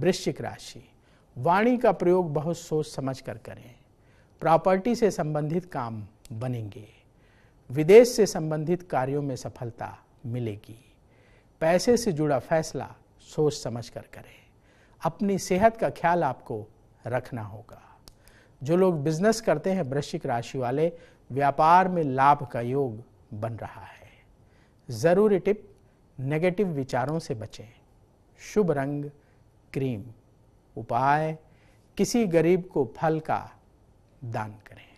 वृश्चिक राशि वाणी का प्रयोग बहुत सोच समझ कर करें प्रॉपर्टी से संबंधित काम बनेंगे विदेश से संबंधित कार्यों में सफलता मिलेगी पैसे से जुड़ा फैसला सोच समझ कर करें अपनी सेहत का ख्याल आपको रखना होगा जो लोग बिजनेस करते हैं वृश्चिक राशि वाले व्यापार में लाभ का योग बन रहा है ज़रूरी टिप नेगेटिव विचारों से बचें शुभ रंग क्रीम उपाय किसी गरीब को फल का दान करें